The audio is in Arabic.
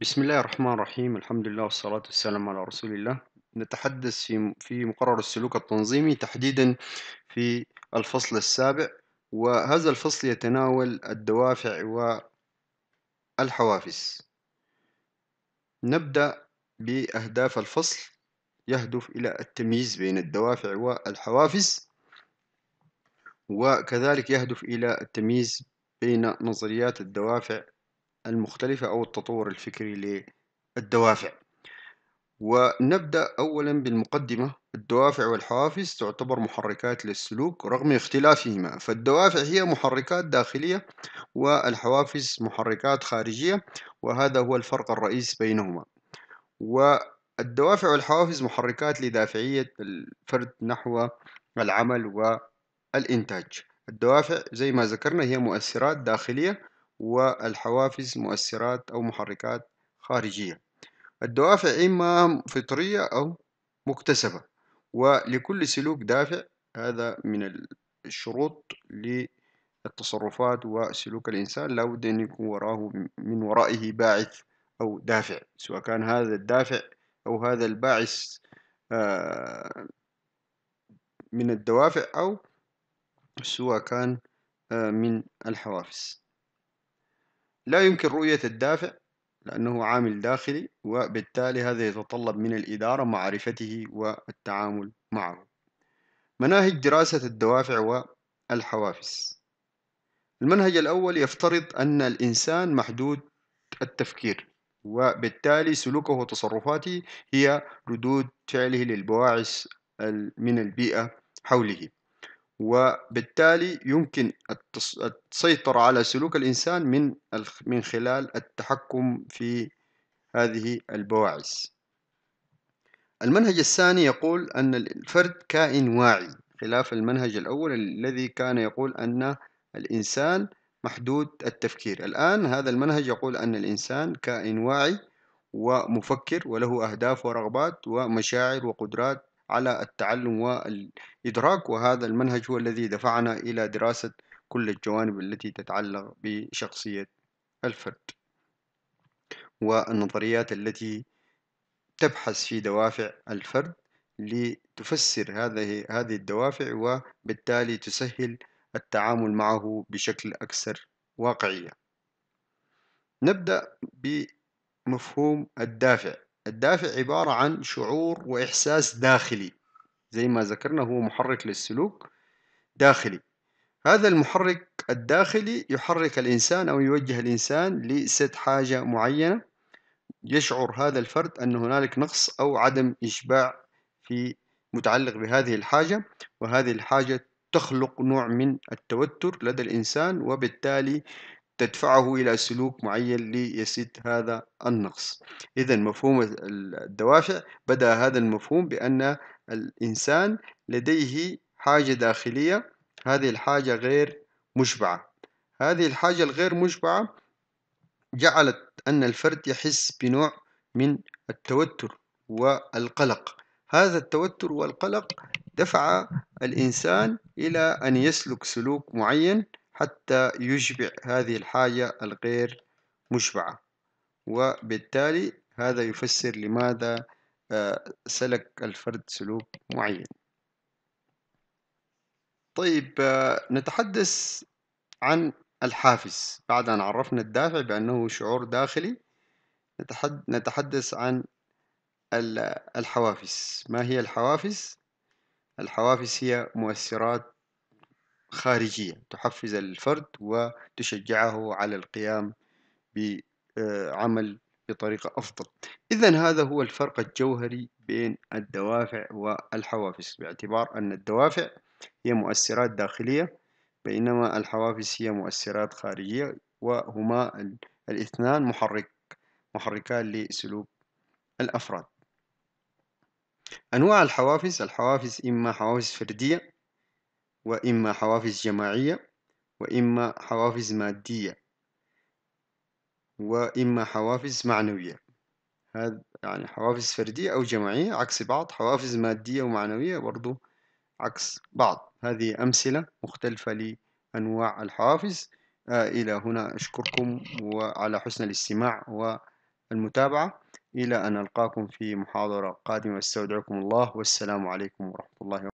بسم الله الرحمن الرحيم الحمد لله والصلاة والسلام على رسول الله نتحدث في في مقرر السلوك التنظيمي تحديدا في الفصل السابع وهذا الفصل يتناول الدوافع والحوافز نبدأ بأهداف الفصل يهدف إلى التمييز بين الدوافع والحوافز وكذلك يهدف إلى التمييز بين نظريات الدوافع المختلفة أو التطور الفكري للدوافع ونبدأ أولا بالمقدمة الدوافع والحوافز تعتبر محركات للسلوك رغم اختلافهما فالدوافع هي محركات داخلية والحوافز محركات خارجية وهذا هو الفرق الرئيسي بينهما والدوافع والحوافز محركات لدافعية الفرد نحو العمل والإنتاج الدوافع زي ما ذكرنا هي مؤثرات داخلية والحوافز مؤثرات أو محركات خارجية الدوافع إما فطرية أو مكتسبة ولكل سلوك دافع هذا من الشروط للتصرفات وسلوك الإنسان لا بد أن يكون وراه من ورائه باعث أو دافع سواء كان هذا الدافع أو هذا الباعث آه، من الدوافع أو سواء كان آه، من الحوافز لا يمكن رؤية الدافع لأنه عامل داخلي وبالتالي هذا يتطلب من الإدارة معرفته والتعامل معه مناهج دراسة الدوافع والحوافز المنهج الأول يفترض أن الإنسان محدود التفكير وبالتالي سلوكه وتصرفاته هي ردود فعله للبواعث من البيئة حوله وبالتالي يمكن السيطرة على سلوك الإنسان من من خلال التحكم في هذه البواعث المنهج الثاني يقول أن الفرد كائن واعي خلاف المنهج الأول الذي كان يقول أن الإنسان محدود التفكير الآن هذا المنهج يقول أن الإنسان كائن واعي ومفكر وله أهداف ورغبات ومشاعر وقدرات على التعلم والإدراك وهذا المنهج هو الذي دفعنا إلى دراسة كل الجوانب التي تتعلق بشخصية الفرد والنظريات التي تبحث في دوافع الفرد لتفسر هذه هذه الدوافع وبالتالي تسهل التعامل معه بشكل أكثر واقعية نبدأ بمفهوم الدافع الدافع عبارة عن شعور وإحساس داخلي زي ما ذكرنا هو محرك للسلوك داخلي هذا المحرك الداخلي يحرك الإنسان أو يوجه الإنسان لسد حاجة معينة يشعر هذا الفرد أن هنالك نقص أو عدم إشباع في متعلق بهذه الحاجة وهذه الحاجة تخلق نوع من التوتر لدى الإنسان وبالتالي تدفعه إلى سلوك معين ليسد هذا النقص إذا مفهوم الدوافع بدأ هذا المفهوم بأن الإنسان لديه حاجة داخلية هذه الحاجة غير مشبعة هذه الحاجة الغير مشبعة جعلت أن الفرد يحس بنوع من التوتر والقلق هذا التوتر والقلق دفع الإنسان إلى أن يسلك سلوك معين حتى يشبع هذه الحاجة الغير مشبعة وبالتالي هذا يفسر لماذا آه، سلك الفرد سلوك معين طيب آه، نتحدث عن الحافز بعد أن عرفنا الدافع بأنه شعور داخلي نتحدث عن الحوافز ما هي الحوافز؟ الحوافز هي مؤثرات خارجية تحفز الفرد وتشجعه على القيام بعمل آه، بطريقة أفضل إذا هذا هو الفرق الجوهري بين الدوافع والحوافز باعتبار أن الدوافع هي مؤثرات داخلية بينما الحوافز هي مؤثرات خارجية وهما الاثنان محرك محركان لسلوك الأفراد أنواع الحوافز الحوافز إما حوافز فردية وإما حوافز جماعية وإما حوافز مادية وإما حوافز معنوية هذا يعني حوافز فردية أو جماعية عكس بعض حوافز مادية ومعنوية برضو عكس بعض هذه أمثلة مختلفة لأنواع الحوافز آه إلى هنا أشكركم وعلى حسن الاستماع والمتابعة إلى أن ألقاكم في محاضرة قادمة أستودعكم الله والسلام عليكم ورحمة الله وبركاته